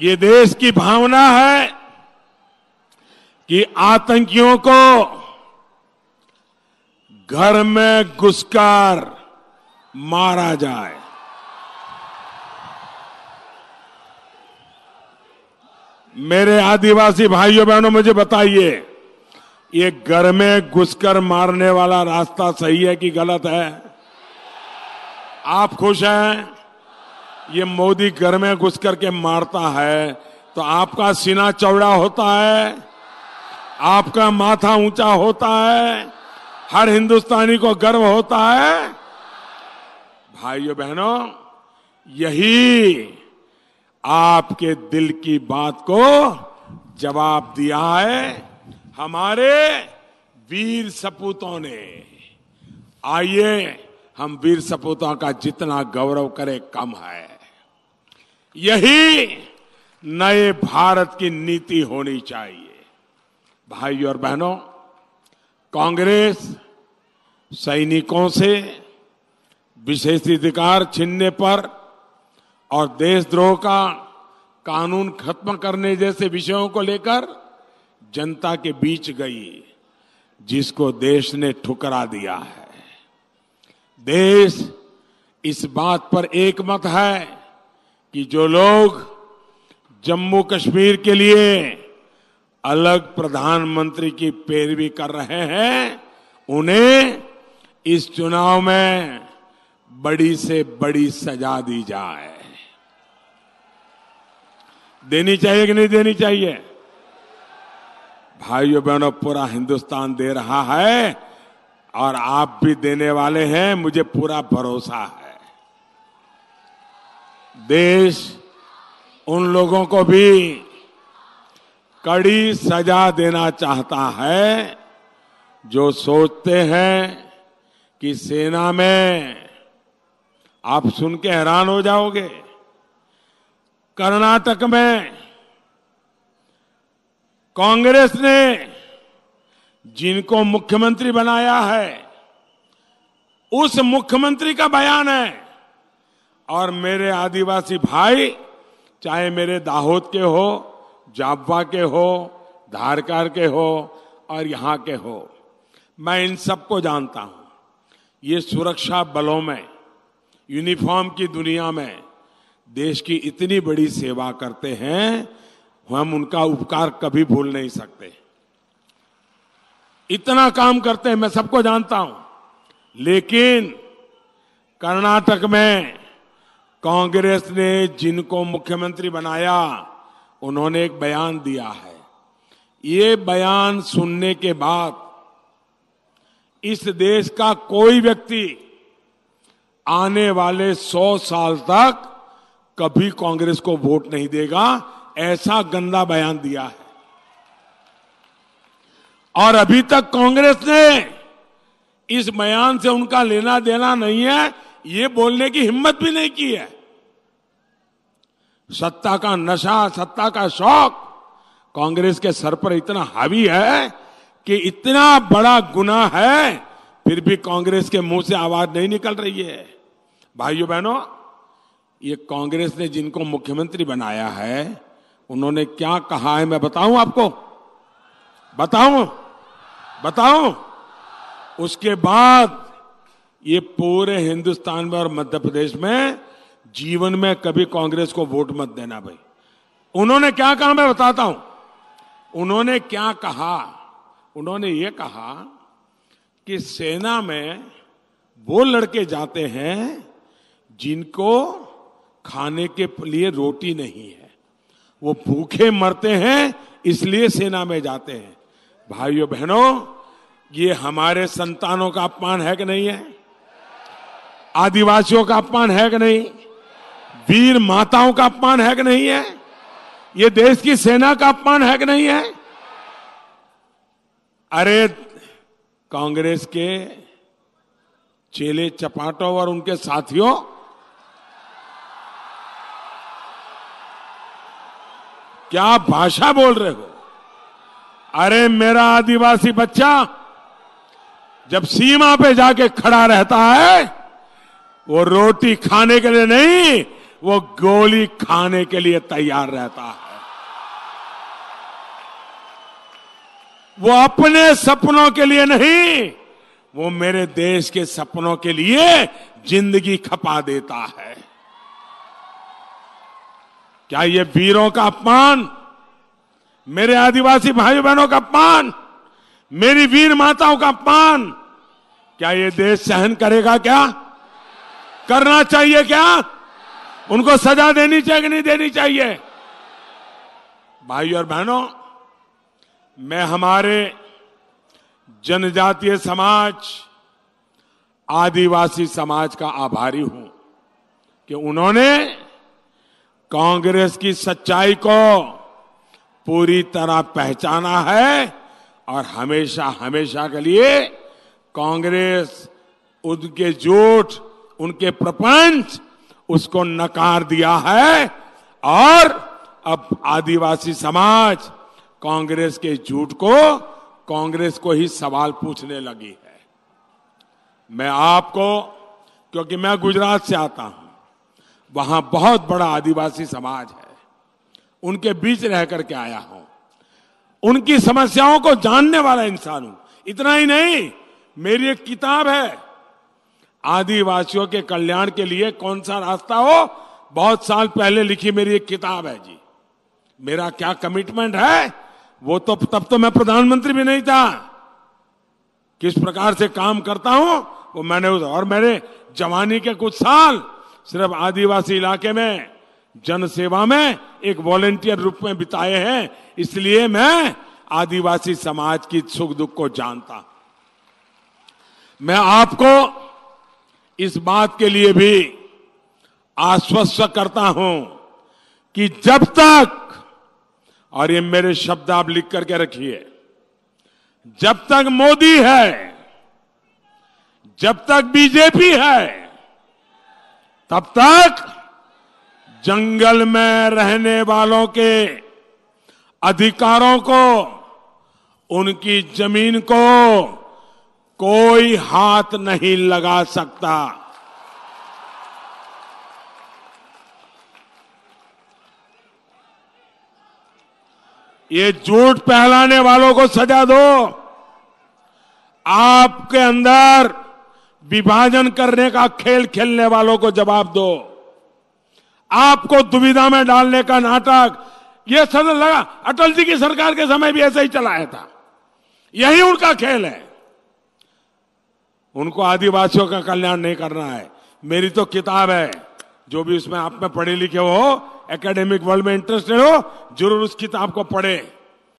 ये देश की भावना है कि आतंकियों को घर में घुसकर मारा जाए मेरे आदिवासी भाइयों बहनों मुझे बताइए ये घर में घुसकर मारने वाला रास्ता सही है कि गलत है आप खुश हैं ये मोदी घर में घुस करके मारता है तो आपका सीना चौड़ा होता है आपका माथा ऊंचा होता है हर हिंदुस्तानी को गर्व होता है भाइयों बहनों यही आपके दिल की बात को जवाब दिया है हमारे वीर सपूतों ने आइए हम वीर सपूतों का जितना गौरव करें कम है यही नए भारत की नीति होनी चाहिए भाई और बहनों कांग्रेस सैनिकों से विशेषाधिकार छीनने पर और देशद्रोह का कानून खत्म करने जैसे विषयों को लेकर जनता के बीच गई जिसको देश ने ठुकरा दिया है देश इस बात पर एकमत है कि जो लोग जम्मू कश्मीर के लिए अलग प्रधानमंत्री की पैरवी कर रहे हैं उन्हें इस चुनाव में बड़ी से बड़ी सजा दी जाए देनी चाहिए कि नहीं देनी चाहिए भाइयों बहनों पूरा हिंदुस्तान दे रहा है और आप भी देने वाले हैं मुझे पूरा भरोसा है देश उन लोगों को भी कड़ी सजा देना चाहता है जो सोचते हैं कि सेना में आप सुन के हैरान हो जाओगे कर्नाटक में कांग्रेस ने जिनको मुख्यमंत्री बनाया है उस मुख्यमंत्री का बयान है और मेरे आदिवासी भाई चाहे मेरे दाहोद के हो जाब्वा के हो धारकार के हो और यहाँ के हो मैं इन सबको जानता हूँ ये सुरक्षा बलों में यूनिफॉर्म की दुनिया में देश की इतनी बड़ी सेवा करते हैं हम उनका उपकार कभी भूल नहीं सकते इतना काम करते हैं मैं सबको जानता हूं लेकिन कर्नाटक में कांग्रेस ने जिनको मुख्यमंत्री बनाया उन्होंने एक बयान दिया है ये बयान सुनने के बाद इस देश का कोई व्यक्ति आने वाले 100 साल तक कभी कांग्रेस को वोट नहीं देगा ऐसा गंदा बयान दिया है और अभी तक कांग्रेस ने इस बयान से उनका लेना देना नहीं है ये बोलने की हिम्मत भी नहीं की है सत्ता का नशा सत्ता का शौक कांग्रेस के सर पर इतना हावी है कि इतना बड़ा गुना है फिर भी कांग्रेस के मुंह से आवाज नहीं निकल रही है भाइयों बहनों ये कांग्रेस ने जिनको मुख्यमंत्री बनाया है उन्होंने क्या कहा है मैं बताऊं आपको बताऊं बताऊं उसके बाद ये पूरे हिंदुस्तान में और मध्य प्रदेश में जीवन में कभी कांग्रेस को वोट मत देना भाई उन्होंने क्या कहा मैं बताता हूं उन्होंने क्या कहा उन्होंने ये कहा कि सेना में वो लड़के जाते हैं जिनको खाने के लिए रोटी नहीं है वो भूखे मरते हैं इसलिए सेना में जाते हैं भाइयों बहनों ये हमारे संतानों का अपमान है कि नहीं है आदिवासियों का अपमान है कि नहीं वीर माताओं का अपमान है कि नहीं है ये देश की सेना का अपमान है कि नहीं है अरे कांग्रेस के चेले चपाटों और उनके साथियों क्या भाषा बोल रहे हो अरे मेरा आदिवासी बच्चा जब सीमा पे जाके खड़ा रहता है वो रोटी खाने के लिए नहीं वो गोली खाने के लिए तैयार रहता है वो अपने सपनों के लिए नहीं वो मेरे देश के सपनों के लिए जिंदगी खपा देता है क्या ये वीरों का अपमान मेरे आदिवासी भाई बहनों का अपमान मेरी वीर माताओं का अपमान क्या ये देश सहन करेगा क्या करना चाहिए क्या उनको सजा देनी चाहिए कि नहीं देनी चाहिए भाई और बहनों मैं हमारे जनजातीय समाज आदिवासी समाज का आभारी हूं कि उन्होंने कांग्रेस की सच्चाई को पूरी तरह पहचाना है और हमेशा हमेशा के लिए कांग्रेस उनके जूठ उनके प्रपंच उसको नकार दिया है और अब आदिवासी समाज कांग्रेस के झूठ को कांग्रेस को ही सवाल पूछने लगी है मैं आपको क्योंकि मैं गुजरात से आता हूं वहां बहुत बड़ा आदिवासी समाज है उनके बीच रह करके आया हूं उनकी समस्याओं को जानने वाला इंसान हूं इतना ही नहीं मेरी एक किताब है आदिवासियों के कल्याण के लिए कौन सा रास्ता हो बहुत साल पहले लिखी मेरी एक किताब है जी मेरा क्या कमिटमेंट है वो तो तब तो मैं प्रधानमंत्री भी नहीं था किस प्रकार से काम करता हूं वो मैंने उस और मेरे जवानी के कुछ साल सिर्फ आदिवासी इलाके में जनसेवा में एक वॉलेंटियर रूप में बिताए हैं इसलिए मैं आदिवासी समाज की सुख दुख को जानता मैं आपको इस बात के लिए भी आश्वस्त करता हूं कि जब तक और ये मेरे शब्द आप लिख करके रखिए जब तक मोदी है जब तक बीजेपी है तब तक जंगल में रहने वालों के अधिकारों को उनकी जमीन को कोई हाथ नहीं लगा सकता ये झूठ पहलाने वालों को सजा दो आपके अंदर विभाजन करने का खेल खेलने वालों को जवाब दो आपको दुविधा में डालने का नाटक ये सदन लगा अटल जी की सरकार के समय भी ऐसा ही चलाया था यही उनका खेल है उनको आदिवासियों का कल्याण नहीं करना है मेरी तो किताब है जो भी उसमें आप में पढ़े लिखे हो एकेडमिक वर्ल्ड में इंटरेस्टेड हो जरूर उस किताब को पढ़े